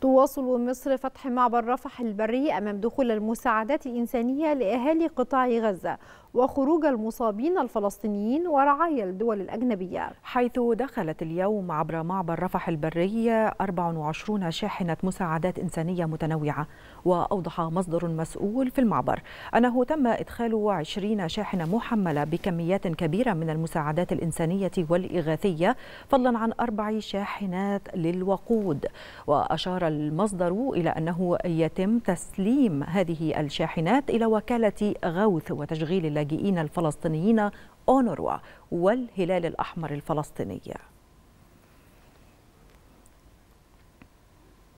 تواصل مصر فتح معبر رفح البري أمام دخول المساعدات الإنسانية لأهالي قطاع غزة وخروج المصابين الفلسطينيين ورعايا الدول الأجنبية حيث دخلت اليوم عبر معبر رفح البري 24 شاحنة مساعدات إنسانية متنوعة وأوضح مصدر مسؤول في المعبر أنه تم إدخال 20 شاحنة محملة بكميات كبيرة من المساعدات الإنسانية والإغاثية فضلا عن أربع شاحنات للوقود وأشار المصدر إلى أنه يتم تسليم هذه الشاحنات إلى وكالة غوث وتشغيل اللاجئين اللاجئين الفلسطينيين أونروا والهلال الأحمر الفلسطيني